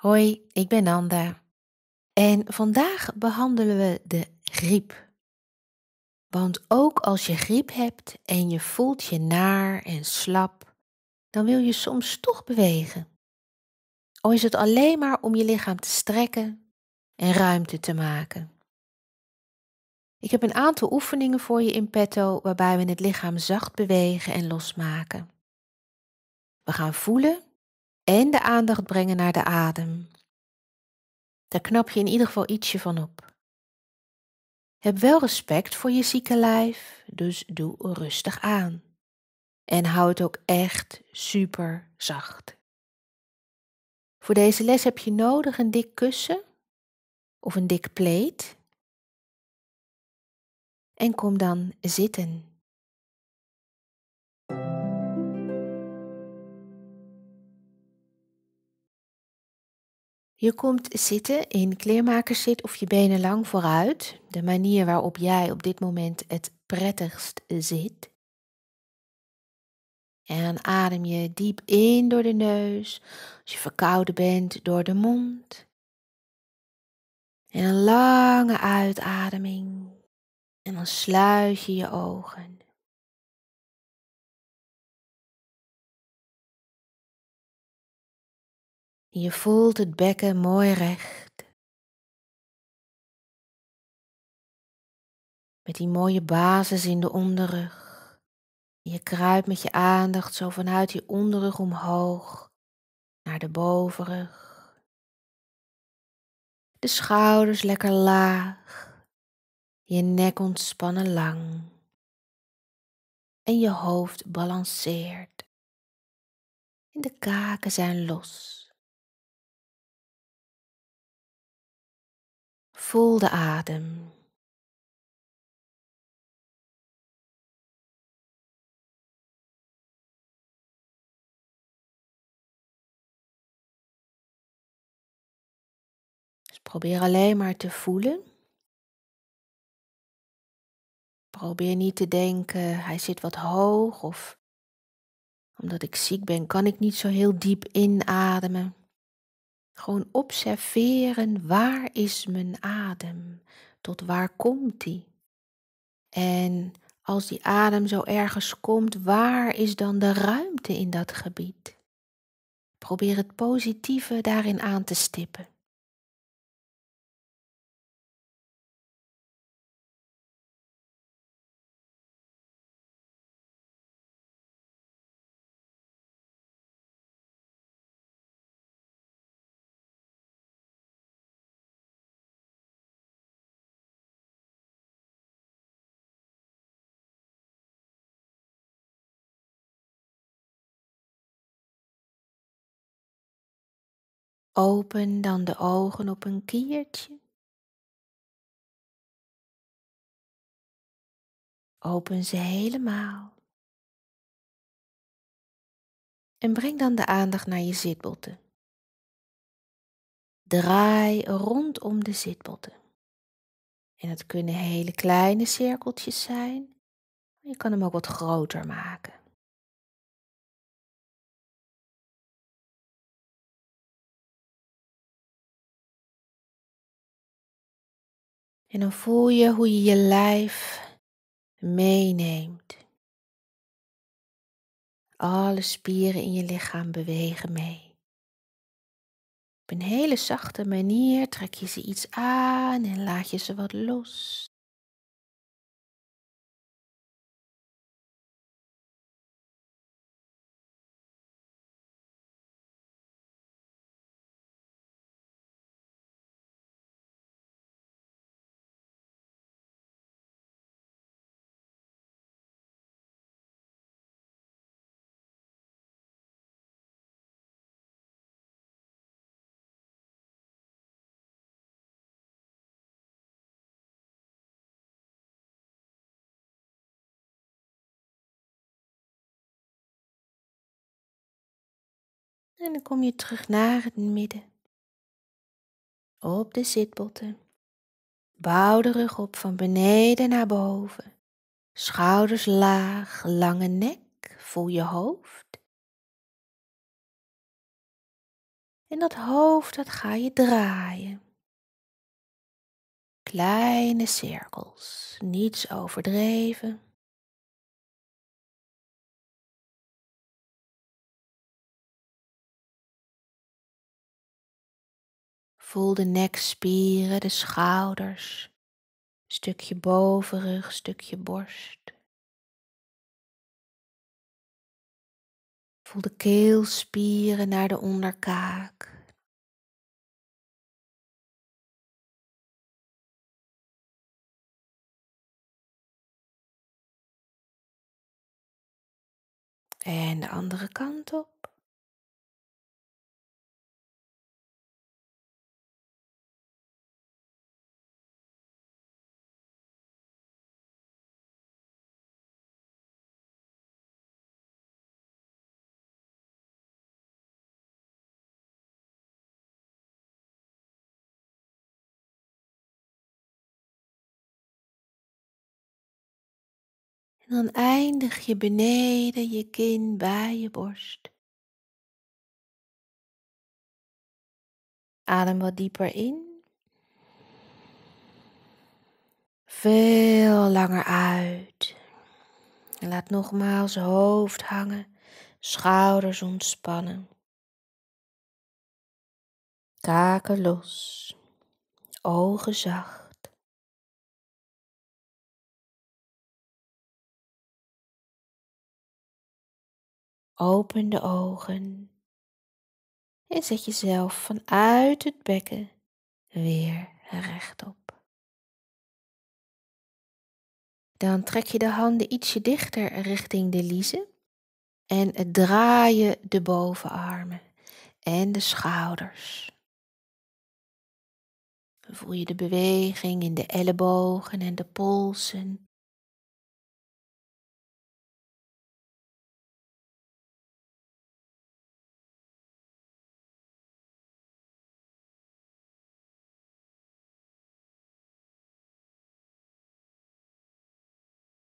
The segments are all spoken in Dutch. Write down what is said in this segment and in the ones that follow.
Hoi, ik ben Nanda en vandaag behandelen we de griep. Want ook als je griep hebt en je voelt je naar en slap, dan wil je soms toch bewegen. Al is het alleen maar om je lichaam te strekken en ruimte te maken. Ik heb een aantal oefeningen voor je in petto waarbij we het lichaam zacht bewegen en losmaken. We gaan voelen en de aandacht brengen naar de adem. Daar knap je in ieder geval ietsje van op. Heb wel respect voor je zieke lijf, dus doe rustig aan. En hou het ook echt super zacht. Voor deze les heb je nodig een dik kussen of een dik pleed. En kom dan zitten. Je komt zitten in kleermakerszit of je benen lang vooruit, de manier waarop jij op dit moment het prettigst zit. En adem je diep in door de neus, als je verkouden bent door de mond. En een lange uitademing. En dan sluit je je ogen. Je voelt het bekken mooi recht. Met die mooie basis in de onderrug. Je kruipt met je aandacht zo vanuit je onderrug omhoog naar de bovenrug. De schouders lekker laag. Je nek ontspannen lang. En je hoofd balanceert. En de kaken zijn los. Voel de adem. Dus probeer alleen maar te voelen. Probeer niet te denken, hij zit wat hoog of omdat ik ziek ben kan ik niet zo heel diep inademen. Gewoon observeren waar is mijn adem? Tot waar komt die? En als die adem zo ergens komt, waar is dan de ruimte in dat gebied? Probeer het positieve daarin aan te stippen. Open dan de ogen op een kiertje. Open ze helemaal. En breng dan de aandacht naar je zitbotten. Draai rondom de zitbotten. En dat kunnen hele kleine cirkeltjes zijn. Je kan hem ook wat groter maken. En dan voel je hoe je je lijf meeneemt. Alle spieren in je lichaam bewegen mee. Op een hele zachte manier trek je ze iets aan en laat je ze wat los. En dan kom je terug naar het midden. Op de zitbotten. Bouw de rug op van beneden naar boven. Schouders laag, lange nek, voel je hoofd. En dat hoofd, dat ga je draaien. Kleine cirkels, niets overdreven. Voel de nekspieren, de schouders, stukje bovenrug, stukje borst. Voel de keelspieren naar de onderkaak. En de andere kant op. En dan eindig je beneden je kin bij je borst. Adem wat dieper in. Veel langer uit. En laat nogmaals hoofd hangen, schouders ontspannen. Kaken los, ogen zacht. Open de ogen en zet jezelf vanuit het bekken weer rechtop. Dan trek je de handen ietsje dichter richting de liezen en draai je de bovenarmen en de schouders. Voel je de beweging in de ellebogen en de polsen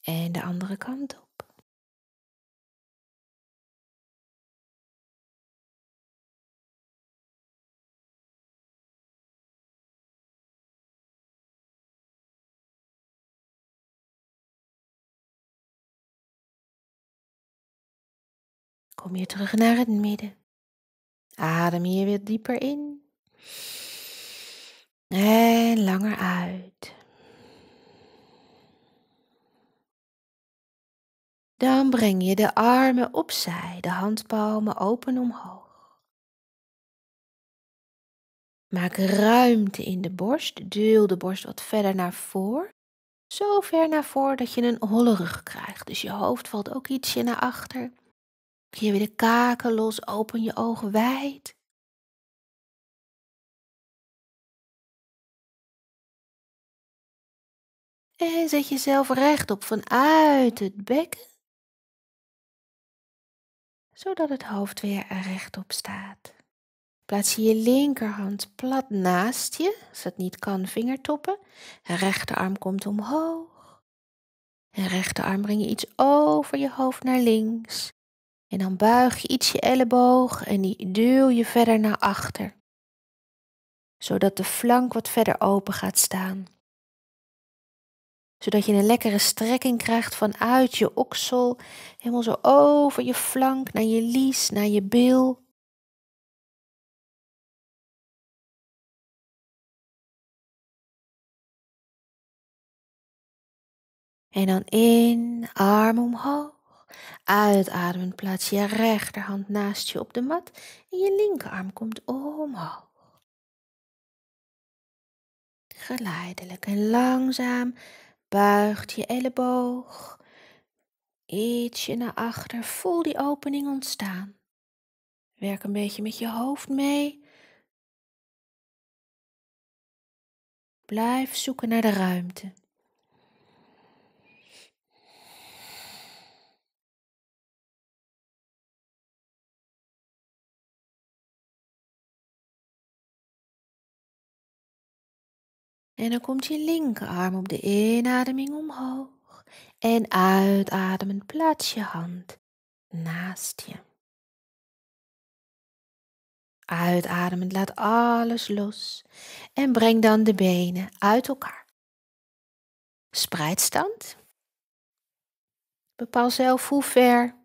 En de andere kant op. Kom je terug naar het midden. Adem hier weer dieper in. En langer uit. Dan breng je de armen opzij, de handpalmen open omhoog. Maak ruimte in de borst, duw de borst wat verder naar voren. Zo ver naar voren dat je een holle rug krijgt, dus je hoofd valt ook ietsje naar achter. Je weer de kaken los, open je ogen wijd. En zet jezelf rechtop vanuit het bekken zodat het hoofd weer rechtop staat. Plaats je linkerhand plat naast je, als dat niet kan, vingertoppen. rechterarm komt omhoog. En rechterarm breng je iets over je hoofd naar links. En dan buig je iets je elleboog en die duw je verder naar achter. Zodat de flank wat verder open gaat staan zodat je een lekkere strekking krijgt vanuit je oksel, helemaal zo over je flank, naar je lies, naar je bil. En dan in, arm omhoog. Uitademend plaats je rechterhand naast je op de mat en je linkerarm komt omhoog. Geleidelijk en langzaam Buigt je elleboog ietsje naar achter. Voel die opening ontstaan. Werk een beetje met je hoofd mee. Blijf zoeken naar de ruimte. En dan komt je linkerarm op de inademing omhoog. En uitademend plaats je hand naast je. Uitademend laat alles los en breng dan de benen uit elkaar. Spreidstand. Bepaal zelf hoe ver.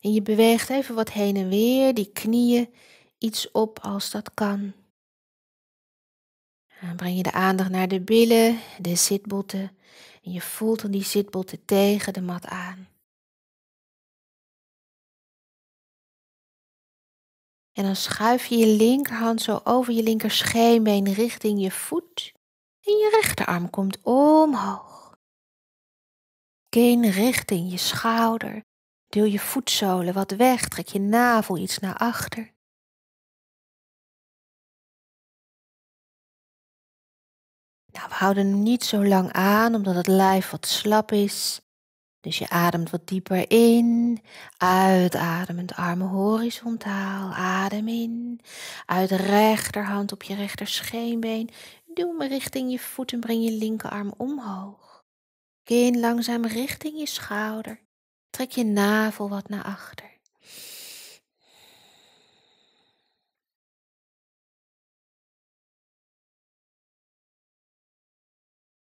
En je beweegt even wat heen en weer, die knieën iets op als dat kan. Dan breng je de aandacht naar de billen, de zitbotten. En je voelt dan die zitbotten tegen de mat aan. En dan schuif je je linkerhand zo over je linker scheenbeen richting je voet. En je rechterarm komt omhoog. Kin richting je schouder. Duw je voetzolen wat weg. Trek je navel iets naar achter. Nou, we houden niet zo lang aan omdat het lijf wat slap is. Dus je ademt wat dieper in, uitademend armen horizontaal, adem in, uit rechterhand op je rechter scheenbeen, Doe me richting je voet en breng je linkerarm omhoog. Kin langzaam richting je schouder, trek je navel wat naar achter.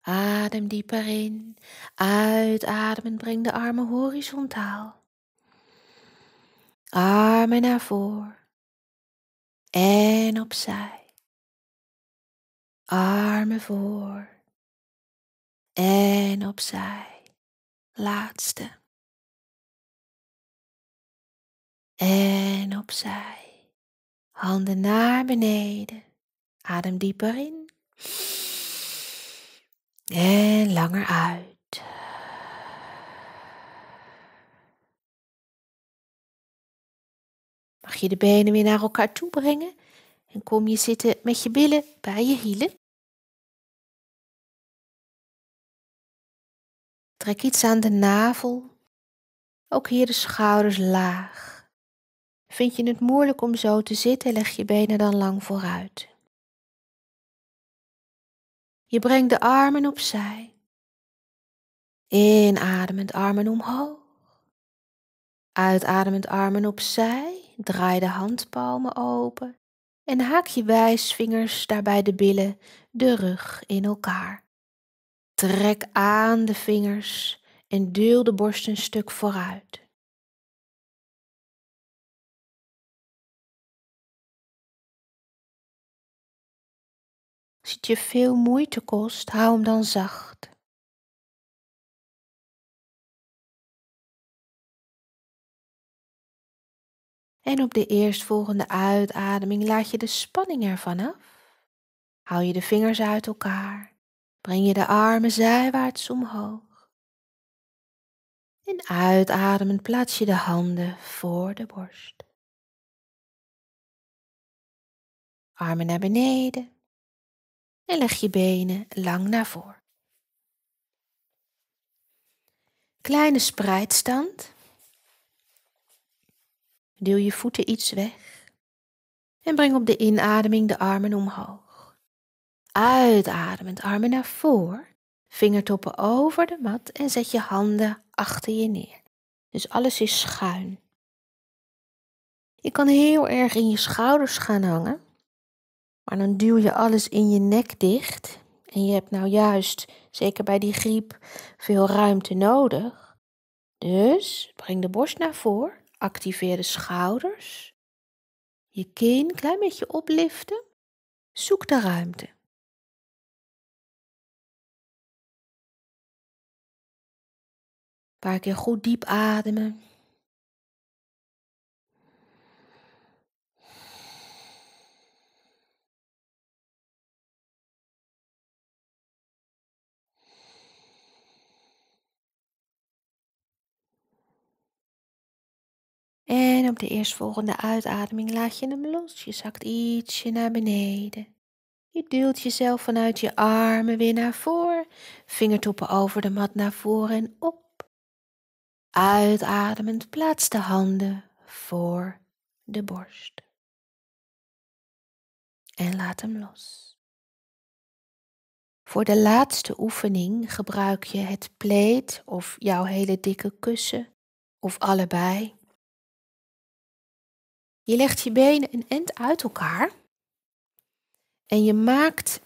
Adem dieper in. Uitademen. Breng de armen horizontaal. Armen naar voren. En opzij. Armen voor. En opzij. Laatste. En opzij. Handen naar beneden. Adem dieper in. En langer uit. Mag je de benen weer naar elkaar toe brengen en kom je zitten met je billen bij je hielen. Trek iets aan de navel, ook hier de schouders laag. Vind je het moeilijk om zo te zitten, leg je benen dan lang vooruit. Je brengt de armen opzij. Inademend armen omhoog. Uitademend armen opzij. Draai de handpalmen open. En haak je wijsvingers daarbij de billen, de rug in elkaar. Trek aan de vingers en duw de borst een stuk vooruit. Als het je veel moeite kost, hou hem dan zacht. En op de eerstvolgende uitademing laat je de spanning ervan af. Hou je de vingers uit elkaar. Breng je de armen zijwaarts omhoog. En uitademend plaats je de handen voor de borst. Armen naar beneden en leg je benen lang naar voren. Kleine spreidstand. Deel je voeten iets weg en breng op de inademing de armen omhoog. Uitademend armen naar voren, vingertoppen over de mat en zet je handen achter je neer. Dus alles is schuin. Je kan heel erg in je schouders gaan hangen maar dan duw je alles in je nek dicht. En je hebt nou juist, zeker bij die griep, veel ruimte nodig. Dus breng de borst naar voren. Activeer de schouders. Je kin een klein beetje opliften. Zoek de ruimte. Een paar keer goed diep ademen. En op de eerstvolgende uitademing laat je hem los. Je zakt ietsje naar beneden. Je duwt jezelf vanuit je armen weer naar voren. Vingertoppen over de mat naar voren en op. Uitademend plaats de handen voor de borst. En laat hem los. Voor de laatste oefening gebruik je het pleed of jouw hele dikke kussen of allebei. Je legt je benen een end uit elkaar. En je maakt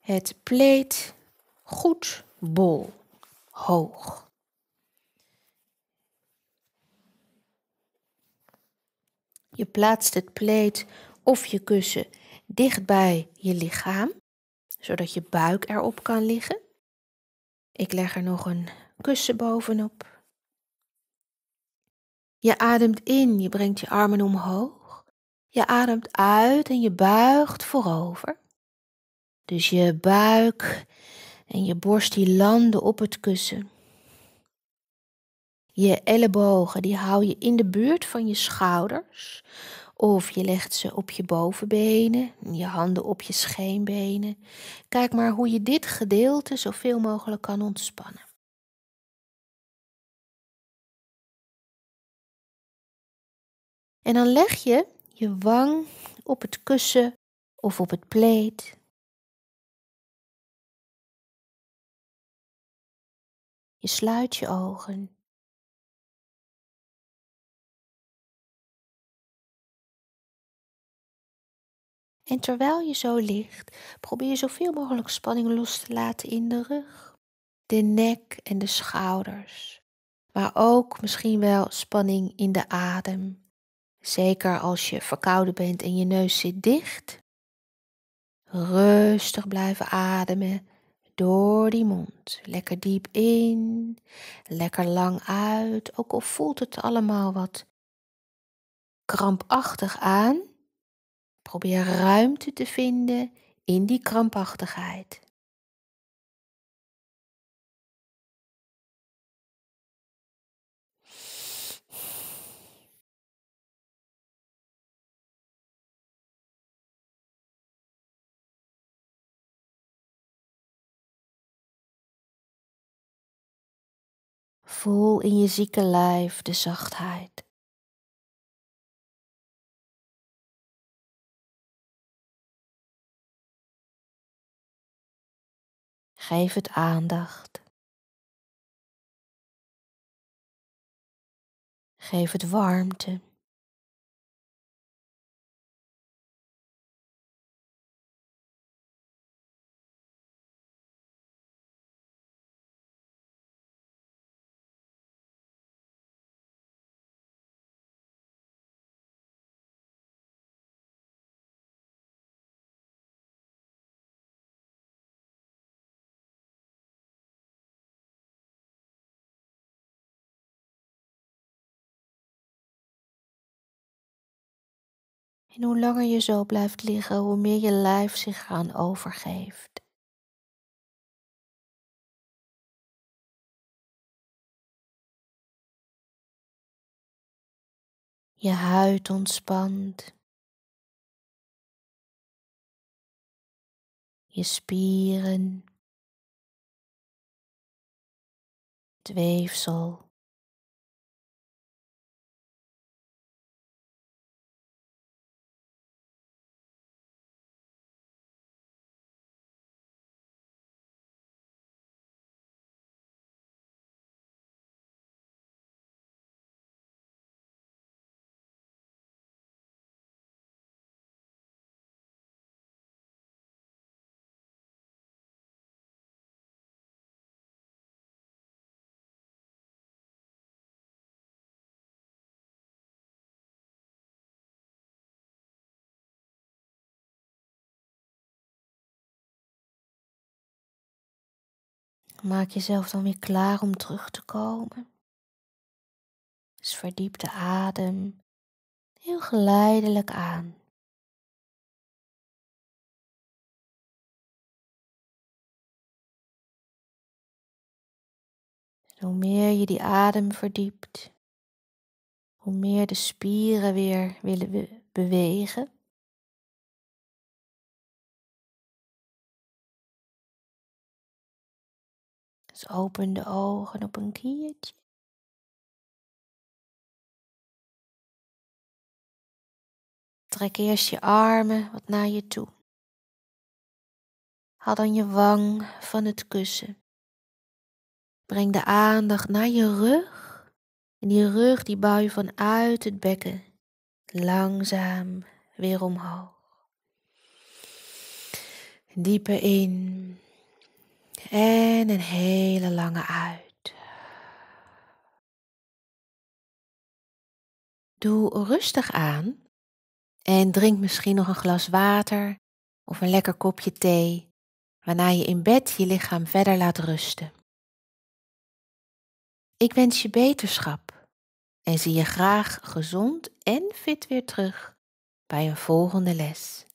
het pleed goed bol, hoog. Je plaatst het pleed of je kussen dicht bij je lichaam, zodat je buik erop kan liggen. Ik leg er nog een kussen bovenop. Je ademt in, je brengt je armen omhoog. Je ademt uit en je buigt voorover. Dus je buik en je borst die landen op het kussen. Je ellebogen die hou je in de buurt van je schouders. Of je legt ze op je bovenbenen, je handen op je scheenbenen. Kijk maar hoe je dit gedeelte zoveel mogelijk kan ontspannen. En dan leg je je wang op het kussen of op het pleed. Je sluit je ogen. En terwijl je zo ligt, probeer je zoveel mogelijk spanning los te laten in de rug, de nek en de schouders, maar ook misschien wel spanning in de adem Zeker als je verkouden bent en je neus zit dicht. Rustig blijven ademen door die mond. Lekker diep in, lekker lang uit, ook al voelt het allemaal wat krampachtig aan. Probeer ruimte te vinden in die krampachtigheid. Voel in je zieke lijf de zachtheid. Geef het aandacht. Geef het warmte. En hoe langer je zo blijft liggen, hoe meer je lijf zich eraan overgeeft. Je huid ontspant. Je spieren. Het weefsel. Maak jezelf dan weer klaar om terug te komen. Dus verdiep de adem heel geleidelijk aan. Dus hoe meer je die adem verdiept, hoe meer de spieren weer willen bewegen. Dus open de ogen op een kiertje. Trek eerst je armen wat naar je toe. Haal dan je wang van het kussen. Breng de aandacht naar je rug. En die rug die bouw je vanuit het bekken langzaam weer omhoog. Dieper in en een hele lange uit. Doe rustig aan en drink misschien nog een glas water of een lekker kopje thee, waarna je in bed je lichaam verder laat rusten. Ik wens je beterschap en zie je graag gezond en fit weer terug bij een volgende les.